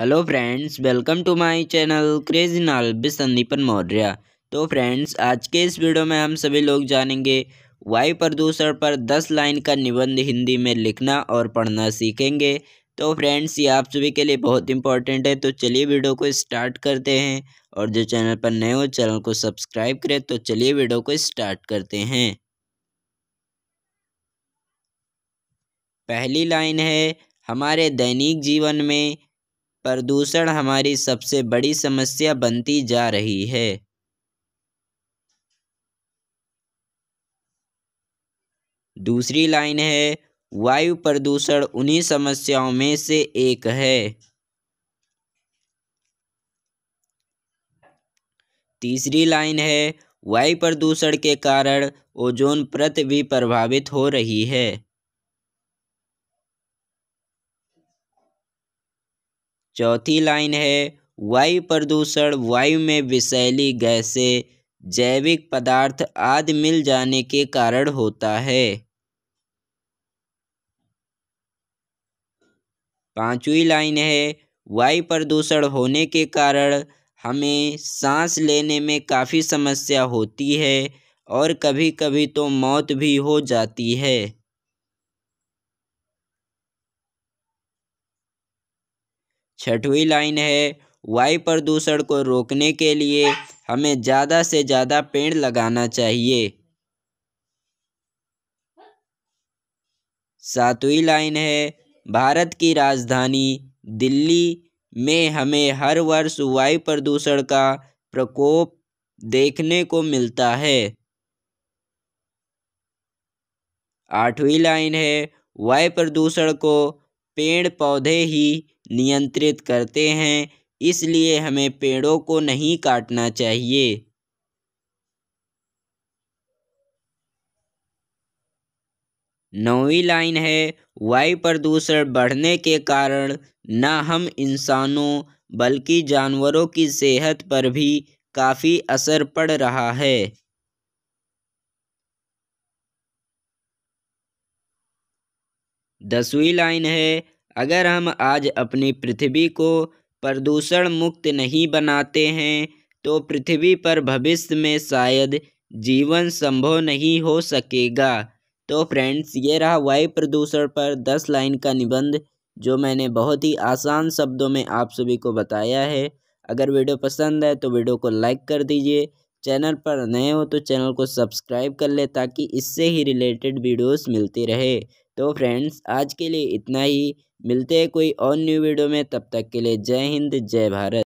hello friends welcome to my channel crazy नाल बि संदीपन मौर्य तो फ्रेंड्स आज के इस वीडियो में हम सभी लोग जानेंगे वायु प्रदूषण पर दस लाइन का निबंध हिंदी में लिखना और पढ़ना सीखेंगे तो फ्रेंड्स ये आप सभी के लिए बहुत इंपॉर्टेंट है तो चलिए वीडियो को स्टार्ट करते हैं और जो चैनल पर नए हो चैनल को सब्सक्राइब करें तो चलिए वीडियो को स्टार्ट करते हैं पहली लाइन है हमारे दैनिक जीवन में प्रदूषण हमारी सबसे बड़ी समस्या बनती जा रही है दूसरी लाइन है वायु प्रदूषण उन्हीं समस्याओं में से एक है तीसरी लाइन है वायु प्रदूषण के कारण ओजोन प्रत भी प्रभावित हो रही है चौथी लाइन है वायु प्रदूषण वायु में विषैली गैसें जैविक पदार्थ आदि मिल जाने के कारण होता है पांचवी लाइन है वायु प्रदूषण होने के कारण हमें सांस लेने में काफ़ी समस्या होती है और कभी कभी तो मौत भी हो जाती है छठवीं लाइन है वायु प्रदूषण को रोकने के लिए हमें ज़्यादा से ज़्यादा पेड़ लगाना चाहिए सातवीं लाइन है भारत की राजधानी दिल्ली में हमें हर वर्ष वायु प्रदूषण का प्रकोप देखने को मिलता है आठवीं लाइन है वायु प्रदूषण को पेड़ पौधे ही नियंत्रित करते हैं इसलिए हमें पेड़ों को नहीं काटना चाहिए नौवीं लाइन है वायु प्रदूषण बढ़ने के कारण न हम इंसानों बल्कि जानवरों की सेहत पर भी काफ़ी असर पड़ रहा है दसवीं लाइन है अगर हम आज अपनी पृथ्वी को प्रदूषण मुक्त नहीं बनाते हैं तो पृथ्वी पर भविष्य में शायद जीवन संभव नहीं हो सकेगा तो फ्रेंड्स ये रहा वायु प्रदूषण पर दस लाइन का निबंध जो मैंने बहुत ही आसान शब्दों में आप सभी को बताया है अगर वीडियो पसंद है तो वीडियो को लाइक कर दीजिए चैनल पर नए हो तो चैनल को सब्सक्राइब कर ले ताकि इससे ही रिलेटेड वीडियोस मिलती रहे तो फ्रेंड्स आज के लिए इतना ही मिलते हैं कोई और न्यू वीडियो में तब तक के लिए जय हिंद जय भारत